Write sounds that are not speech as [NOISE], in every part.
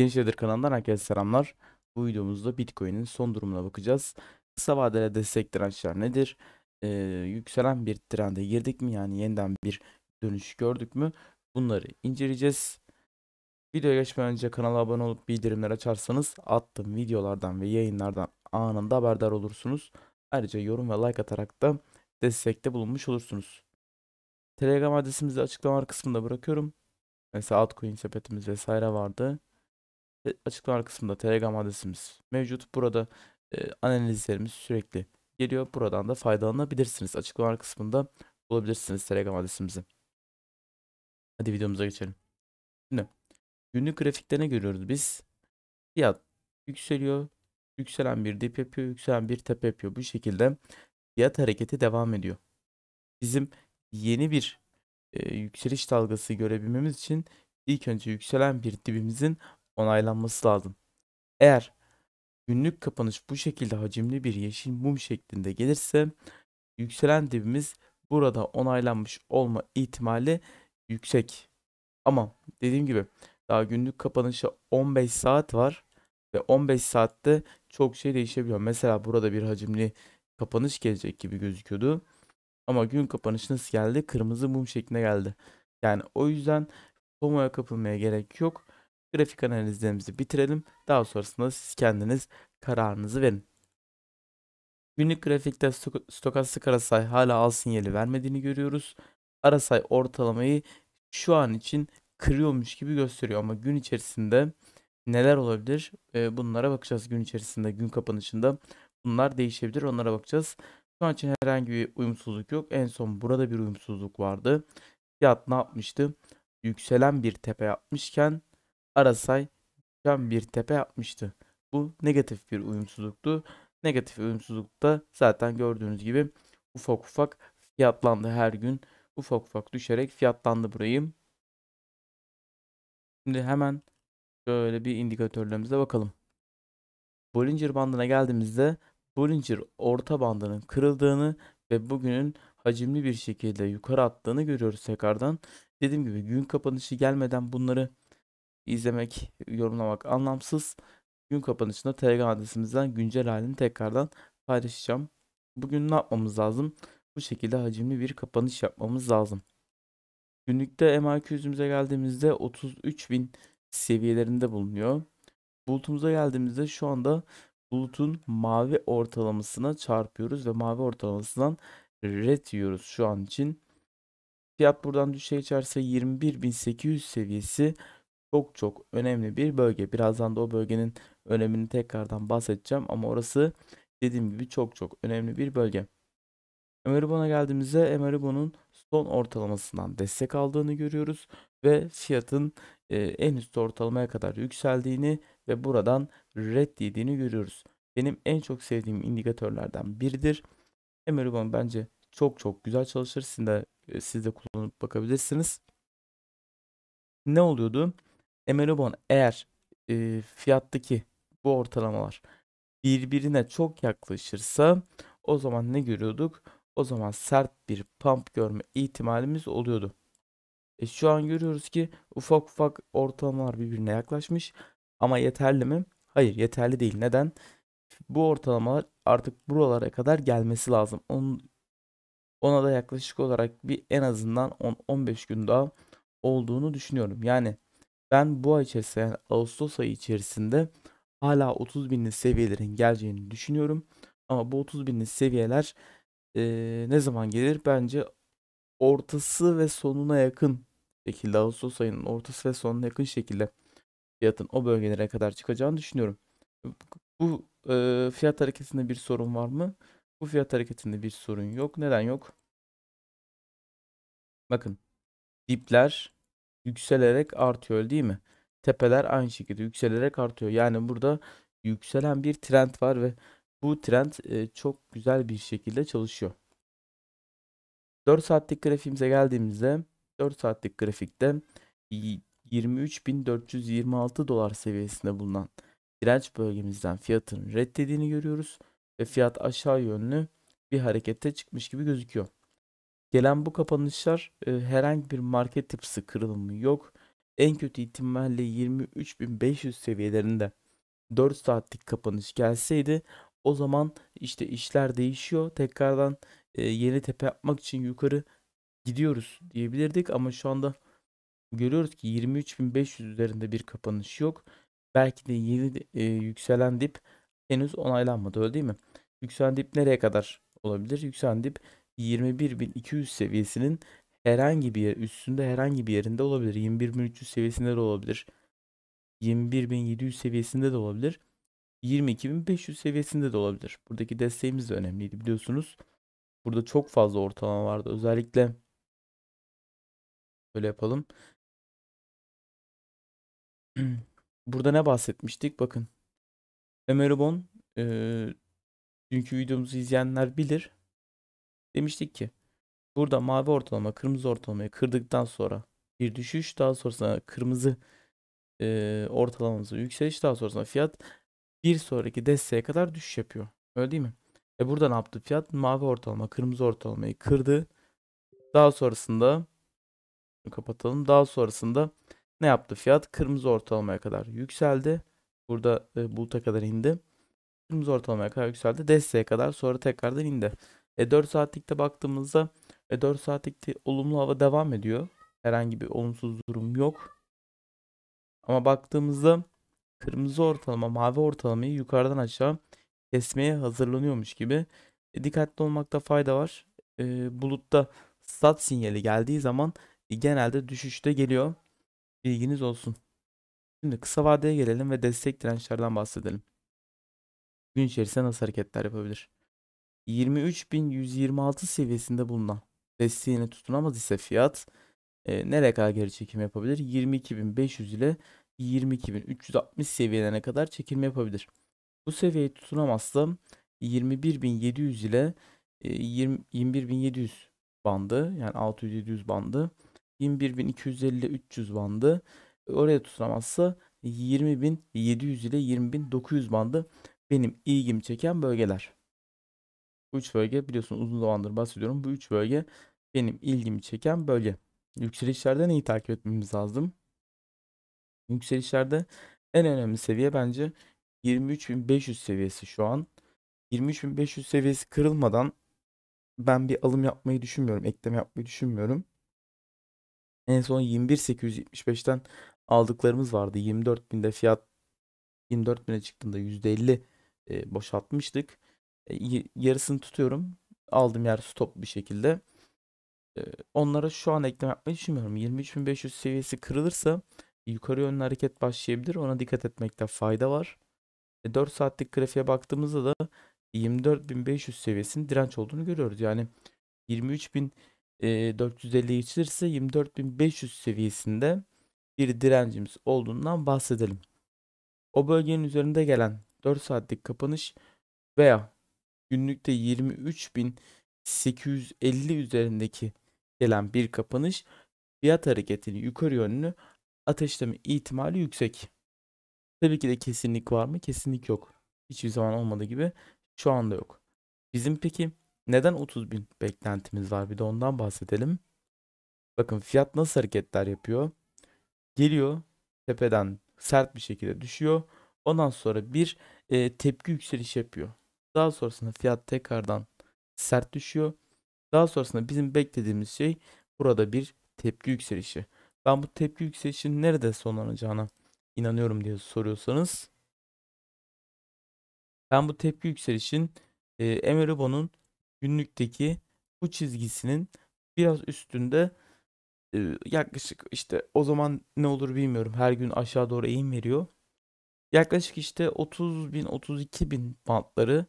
Gençlerdir kanalından herkese selamlar. Bu videomuzda Bitcoin'in son durumuna bakacağız. Kısa vadede destek dirençler nedir? Ee, yükselen bir trende girdik mi? Yani yeniden bir dönüş gördük mü? Bunları inceleyeceğiz. Videoya geçmeden önce kanala abone olup bildirimleri açarsanız attığım videolardan ve yayınlardan anında haberdar olursunuz. Ayrıca yorum ve like atarak da destekte bulunmuş olursunuz. Telegram adresimizi açıklama kısmında bırakıyorum. Mesela altcoin sepetimiz vesaire vardı açıklamalar kısmında Telegram adresimiz mevcut. Burada e, analizlerimiz sürekli geliyor. Buradan da faydalanabilirsiniz. Açıklamalar kısmında bulabilirsiniz Telegram adresimizi. Hadi videomuza geçelim. Şimdi günlük grafiklerine görüyoruz biz. Fiyat yükseliyor. Yükselen bir dip yapıyor. Yükselen bir tepe yapıyor. Bu şekilde fiyat hareketi devam ediyor. Bizim yeni bir e, yükseliş dalgası görebilmemiz için ilk önce yükselen bir dibimizin onaylanması lazım. Eğer günlük kapanış bu şekilde hacimli bir yeşil mum şeklinde gelirse yükselen dibimiz burada onaylanmış olma ihtimali yüksek. Ama dediğim gibi daha günlük kapanışa 15 saat var ve 15 saatte çok şey değişebiliyor. Mesela burada bir hacimli kapanış gelecek gibi gözüküyordu. Ama gün kapanış nasıl geldi? Kırmızı mum şeklinde geldi. Yani o yüzden FOMO'ya kapılmaya gerek yok grafik analizlerimizi bitirelim. Daha sonrasında siz kendiniz kararınızı verin. Günlük grafikte stokastik arasay hala al sinyali vermediğini görüyoruz. Arasay ortalamayı şu an için kırıyormuş gibi gösteriyor ama gün içerisinde neler olabilir? Bunlara bakacağız gün içerisinde, gün kapanışında. Bunlar değişebilir, onlara bakacağız. Şu an için herhangi bir uyumsuzluk yok. En son burada bir uyumsuzluk vardı. Fiyat ne yapmıştı? Yükselen bir tepe yapmışken Arasay cam bir tepe yapmıştı. Bu negatif bir uyumsuzluktu. Negatif uyumsuzlukta zaten gördüğünüz gibi ufak ufak fiyatlandı her gün. Ufak ufak düşerek fiyatlandı burayı. Şimdi hemen şöyle bir indikatörlerimize bakalım. Bollinger bandına geldiğimizde Bollinger orta bandının kırıldığını ve bugünün hacimli bir şekilde yukarı attığını görüyoruz tekrardan. Dediğim gibi gün kapanışı gelmeden bunları izlemek, yorumlamak anlamsız. Gün kapanışında Telegram adresimizden güncel halini tekrardan paylaşacağım. Bugün ne yapmamız lazım? Bu şekilde hacimli bir kapanış yapmamız lazım. Günlükte MA200'ümüze geldiğimizde 33.000 seviyelerinde bulunuyor. Bulutumuza geldiğimizde şu anda bulutun mavi ortalamasına çarpıyoruz ve mavi ortalamasından red yiyoruz şu an için. Fiyat buradan düşe içerse 21.800 seviyesi çok çok önemli bir bölge. Birazdan da o bölgenin önemini tekrardan bahsedeceğim ama orası dediğim gibi çok çok önemli bir bölge. Emeribon'a geldiğimizde Emeribon'un son ortalamasından destek aldığını görüyoruz ve fiyatın e, en üst ortalamaya kadar yükseldiğini ve buradan red yediğini görüyoruz. Benim en çok sevdiğim indikatörlerden biridir. Emeribon bence çok çok güzel çalışır. Siz de, e, siz de kullanıp bakabilirsiniz. Ne oluyordu? Emelobon eğer e, fiyattaki bu ortalamalar birbirine çok yaklaşırsa o zaman ne görüyorduk? O zaman sert bir pump görme ihtimalimiz oluyordu. E, şu an görüyoruz ki ufak ufak ortalamalar birbirine yaklaşmış. Ama yeterli mi? Hayır yeterli değil. Neden? Bu ortalamalar artık buralara kadar gelmesi lazım. Onun, ona da yaklaşık olarak bir en azından 10-15 gün daha olduğunu düşünüyorum. Yani ben bu ay içerisinde yani Ağustos ayı içerisinde hala 30 binli seviyelerin geleceğini düşünüyorum. Ama bu 30 binli seviyeler e, ne zaman gelir? Bence ortası ve sonuna yakın şekilde Ağustos ayının ortası ve sonuna yakın şekilde fiyatın o bölgelere kadar çıkacağını düşünüyorum. Bu e, fiyat hareketinde bir sorun var mı? Bu fiyat hareketinde bir sorun yok. Neden yok? Bakın dipler yükselerek artıyor değil mi? Tepeler aynı şekilde yükselerek artıyor. Yani burada yükselen bir trend var ve bu trend e, çok güzel bir şekilde çalışıyor. 4 saatlik grafiğimize geldiğimizde 4 saatlik grafikte 23.426 dolar seviyesinde bulunan direnç bölgemizden fiyatın reddediğini görüyoruz ve fiyat aşağı yönlü bir harekette çıkmış gibi gözüküyor. Gelen bu kapanışlar e, herhangi bir market tipsi kırılımı yok. En kötü ihtimalle 23.500 seviyelerinde 4 saatlik kapanış gelseydi o zaman işte işler değişiyor. Tekrardan e, yeni tepe yapmak için yukarı gidiyoruz diyebilirdik ama şu anda görüyoruz ki 23.500 üzerinde bir kapanış yok. Belki de yeni e, yükselen dip henüz onaylanmadı öyle değil mi? Yükselen dip nereye kadar olabilir? Yükselen dip 21.200 seviyesinin herhangi bir yer, üstünde herhangi bir yerinde olabilir. 21.300 seviyesinde de olabilir. 21.700 seviyesinde de olabilir. 22.500 seviyesinde de olabilir. Buradaki desteğimiz de önemliydi biliyorsunuz. Burada çok fazla ortalama vardı. Özellikle böyle yapalım. [CLEARS THROAT] Burada ne bahsetmiştik? Bakın. Emeribon e, dünkü videomuzu izleyenler bilir. Demiştik ki burada mavi ortalama kırmızı ortalamayı kırdıktan sonra bir düşüş daha sonrasında kırmızı e, ortalamamızı yükseliş daha sonrasında fiyat bir sonraki desteğe kadar düşüş yapıyor. Öyle değil mi? E burada ne yaptı fiyat? Mavi ortalama kırmızı ortalamayı kırdı. Daha sonrasında kapatalım. Daha sonrasında ne yaptı fiyat? Kırmızı ortalamaya kadar yükseldi. Burada e, buluta kadar indi. Kırmızı ortalamaya kadar yükseldi. Desteğe kadar sonra tekrardan indi. E, 4 saatlikte baktığımızda e, 4 saatlikte olumlu hava devam ediyor. Herhangi bir olumsuz durum yok. Ama baktığımızda kırmızı ortalama, mavi ortalamayı yukarıdan aşağı kesmeye hazırlanıyormuş gibi. E, dikkatli olmakta fayda var. E, bulutta stat sinyali geldiği zaman e, genelde düşüşte geliyor. Bilginiz olsun. Şimdi kısa vadeye gelelim ve destek dirençlerden bahsedelim. Gün içerisinde nasıl hareketler yapabilir? 23.126 seviyesinde bulunan desteğine tutunamaz ise fiyat e, nereye kadar geri çekim yapabilir? 22.500 ile 22.360 seviyelerine kadar çekim yapabilir. Bu seviyeyi tutunamazsa 21.700 ile 21.700 e, bandı yani 600-700 bandı 21.250 ile 300 bandı e, oraya tutunamazsa 20.700 ile 20.900 bandı benim ilgimi çeken bölgeler. Bu üç bölge biliyorsun uzun zamandır bahsediyorum. Bu üç bölge benim ilgimi çeken bölge. Yükselişlerde neyi takip etmemiz lazım? Yükselişlerde en önemli seviye bence 23.500 seviyesi şu an. 23.500 seviyesi kırılmadan ben bir alım yapmayı düşünmüyorum. Ekleme yapmayı düşünmüyorum. En son 21.875'ten aldıklarımız vardı. 24.000'de fiyat 24.000'e çıktığında %50 boşaltmıştık. E, yarısını tutuyorum. Aldım yer stop bir şekilde. E, onlara şu an ekleme yapmayı düşünmüyorum. 23.500 seviyesi kırılırsa yukarı yönlü hareket başlayabilir. Ona dikkat etmekte fayda var. 4 e, saatlik grafiğe baktığımızda da 24.500 seviyesinin direnç olduğunu görüyoruz. Yani 23.450 geçilirse 24.500 seviyesinde bir direncimiz olduğundan bahsedelim. O bölgenin üzerinde gelen 4 saatlik kapanış veya günlükte 23.850 üzerindeki gelen bir kapanış fiyat hareketini yukarı yönlü ateşleme ihtimali yüksek. Tabii ki de kesinlik var mı? Kesinlik yok. Hiçbir zaman olmadığı gibi şu anda yok. Bizim peki neden 30 bin beklentimiz var? Bir de ondan bahsedelim. Bakın fiyat nasıl hareketler yapıyor? Geliyor tepeden sert bir şekilde düşüyor. Ondan sonra bir e, tepki yükseliş yapıyor. Daha sonrasında fiyat tekrardan sert düşüyor. Daha sonrasında bizim beklediğimiz şey burada bir tepki yükselişi. Ben bu tepki yükselişinin nerede sonlanacağına inanıyorum diye soruyorsanız ben bu tepki yükselişin e, MRBO'nun günlükteki bu çizgisinin biraz üstünde e, yaklaşık işte o zaman ne olur bilmiyorum her gün aşağı doğru eğim veriyor yaklaşık işte 30 bin 32 bin bantları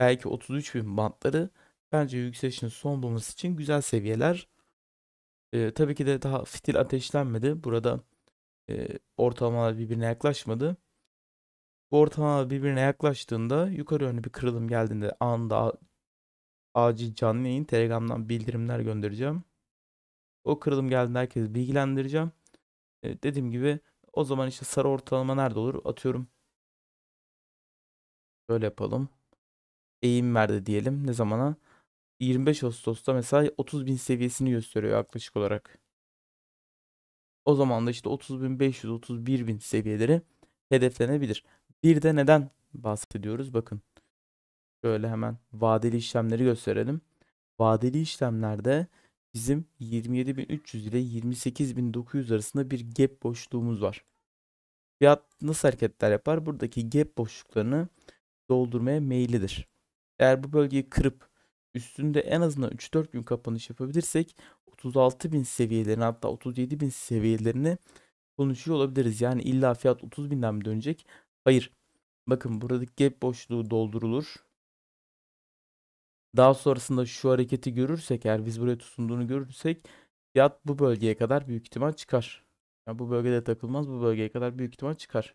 belki 33 bin bantları bence yükselişin son bulması için güzel seviyeler. Ee, tabii ki de daha fitil ateşlenmedi. Burada e, ortalamalar birbirine yaklaşmadı. Bu ortalamalar birbirine yaklaştığında yukarı yönlü bir kırılım geldiğinde anında acil canlı yayın Telegram'dan bildirimler göndereceğim. O kırılım geldiğinde herkesi bilgilendireceğim. Ee, dediğim gibi o zaman işte sarı ortalama nerede olur? Atıyorum. şöyle yapalım. Eğim verdi diyelim. Ne zamana? 25 Ağustos'ta mesela 30 bin seviyesini gösteriyor yaklaşık olarak. O zaman da işte 30500 31 bin seviyeleri hedeflenebilir. Bir de neden bahsediyoruz? Bakın şöyle hemen vadeli işlemleri gösterelim. Vadeli işlemlerde bizim 27.300 ile 28.900 arasında bir gap boşluğumuz var. Fiyat nasıl hareketler yapar? Buradaki gap boşluklarını doldurmaya meyillidir. Eğer bu bölgeyi kırıp üstünde en azından 3-4 gün kapanış yapabilirsek 36.000 seviyelerini hatta 37.000 seviyelerini konuşuyor olabiliriz. Yani illa fiyat 30.000'den mi dönecek? Hayır. Bakın buradaki gap boşluğu doldurulur daha sonrasında şu hareketi görürsek eğer biz buraya tutunduğunu görürsek fiyat bu bölgeye kadar büyük ihtimal çıkar. Yani bu bölgede takılmaz bu bölgeye kadar büyük ihtimal çıkar.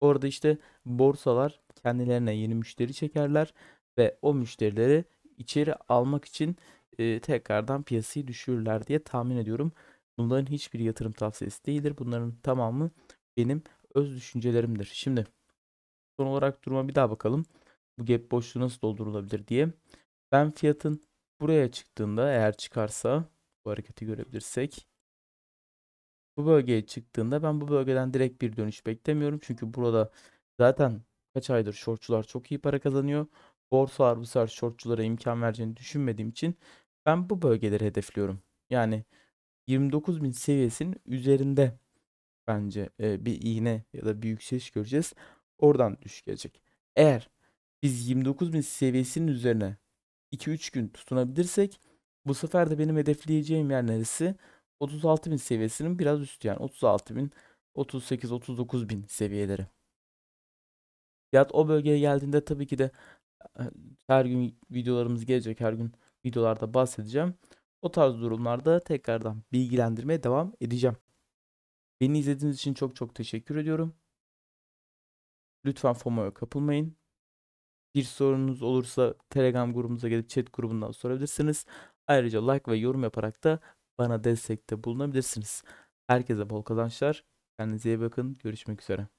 Orada işte borsalar kendilerine yeni müşteri çekerler ve o müşterileri içeri almak için e, tekrardan piyasayı düşürürler diye tahmin ediyorum. Bunların hiçbir yatırım tavsiyesi değildir. Bunların tamamı benim öz düşüncelerimdir. Şimdi son olarak duruma bir daha bakalım. Bu gap boşluğu nasıl doldurulabilir diye. Ben fiyatın buraya çıktığında eğer çıkarsa bu hareketi görebilirsek bu bölgeye çıktığında ben bu bölgeden direkt bir dönüş beklemiyorum. Çünkü burada zaten kaç aydır şortçular çok iyi para kazanıyor. Borsalar bu sefer şortçulara imkan vereceğini düşünmediğim için ben bu bölgeleri hedefliyorum. Yani 29.000 seviyesinin üzerinde bence e, bir iğne ya da bir yükseliş göreceğiz. Oradan düş gelecek. Eğer biz 29.000 seviyesinin üzerine 2-3 gün tutunabilirsek bu sefer de benim hedefleyeceğim yer neresi? 36.000 seviyesinin biraz üstü yani 36.000, 38-39.000 seviyeleri. Fiyat o bölgeye geldiğinde tabii ki de e, her gün videolarımız gelecek, her gün videolarda bahsedeceğim. O tarz durumlarda tekrardan bilgilendirmeye devam edeceğim. Beni izlediğiniz için çok çok teşekkür ediyorum. Lütfen FOMO'ya kapılmayın. Bir sorunuz olursa Telegram grubumuza gelip chat grubundan sorabilirsiniz. Ayrıca like ve yorum yaparak da bana destekte bulunabilirsiniz. Herkese bol kazançlar. Kendinize iyi bakın. Görüşmek üzere.